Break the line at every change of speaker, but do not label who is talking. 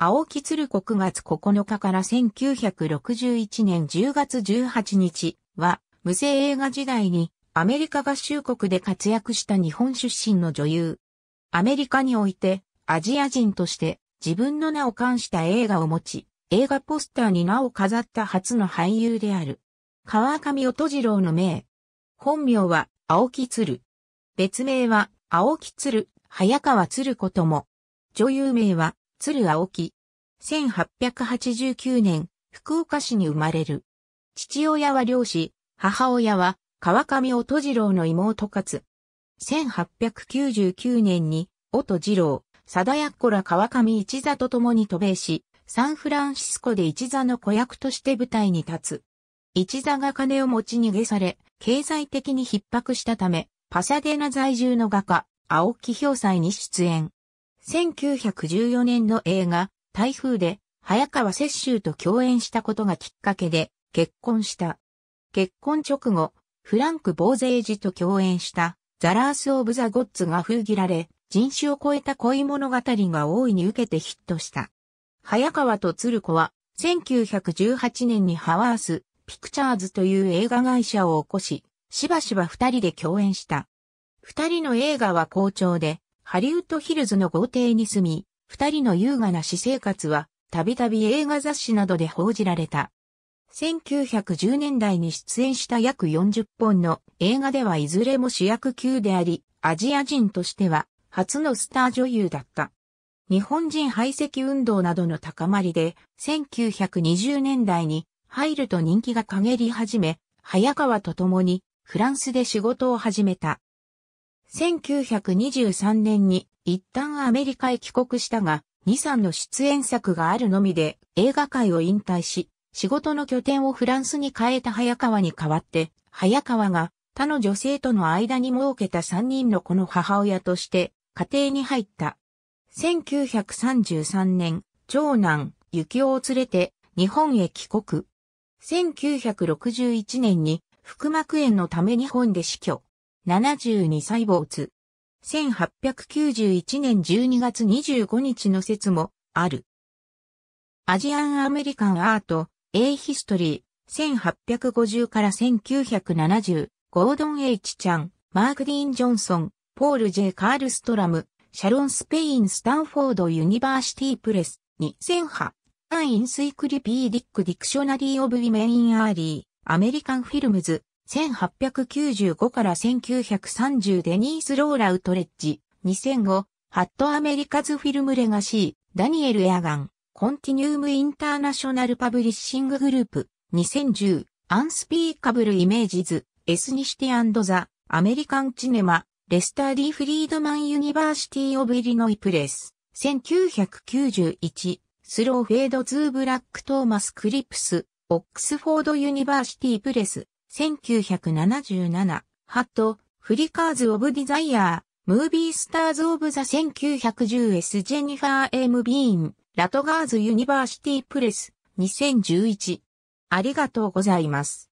青木鶴子9月9日から1961年10月18日は、無声映画時代にアメリカ合衆国で活躍した日本出身の女優。アメリカにおいてアジア人として自分の名を冠した映画を持ち、映画ポスターに名を飾った初の俳優である。川上音次郎の名。本名は青木鶴。別名は青木鶴、早川鶴子とも。女優名は鶴青木。1889年、福岡市に生まれる。父親は漁師、母親は川上音次郎の妹勝。1899年に、音次郎、貞奴ら川上一座と共に渡米し、サンフランシスコで一座の子役として舞台に立つ。一座が金を持ち逃げされ、経済的に逼迫したため、パサデナ在住の画家、青木氷斎に出演。1914年の映画、台風で、早川雪舟と共演したことがきっかけで、結婚した。結婚直後、フランク・ボーゼージと共演した、ザラース・オブ・ザ・ゴッツが封切られ、人種を超えた恋物語が大いに受けてヒットした。早川と鶴子は、1918年にハワース、ピクチャーズという映画会社を起こし、しばしば二人で共演した。二人の映画は好調で、ハリウッドヒルズの豪邸に住み、二人の優雅な私生活は、たびたび映画雑誌などで報じられた。1910年代に出演した約40本の映画ではいずれも主役級であり、アジア人としては初のスター女優だった。日本人排斥運動などの高まりで、1920年代に入ると人気が陰り始め、早川と共にフランスで仕事を始めた。1923年に一旦アメリカへ帰国したが、2、3の出演作があるのみで映画界を引退し、仕事の拠点をフランスに変えた早川に代わって、早川が他の女性との間に設けた3人の子の母親として家庭に入った。1933年、長男、幸男を連れて日本へ帰国。1961年に腹膜炎のため日本で死去。72歳没。1891年12月25日の説もある。アジアンアメリカンアート、A ヒストリー、1850から1970、ゴードン・ H ちゃん、マーク・ディーン・ジョンソン、ポール・ J・ カールストラム、シャロン・スペイン・スタンフォード・ユニバーシティ・プレス、2008、アン・イン・スイクリピー・ディック・ディクショナリー・オブ・ウィメイン・アーリー、アメリカン・フィルムズ、1895から1930デニース・ローラ・ウトレッジ、2005、ハット・アメリカズ・フィルム・レガシー、ダニエル・エアガン、コンティニウム・インターナショナル・パブリッシング・グループ、2010、アンスピーカブル・イメージズ、エスニシティザ・アメリカン・チネマ、レスター・ディ・フリードマン・ユニバーシティ・オブ・イリノイ・プレス、1991、スロー・フェード・ズー・ブラック・トーマス・クリプス、オックスフォード・ユニバーシティ・プレス、1977、ハット、フリカーズ・オブ・ディザイアー、ムービー・スターズ・オブ・ザ・ 1910S・ ジェニファー・エム・ビーン、ラトガーズ・ユニバーシティ・プレス、2011。ありがとうございます。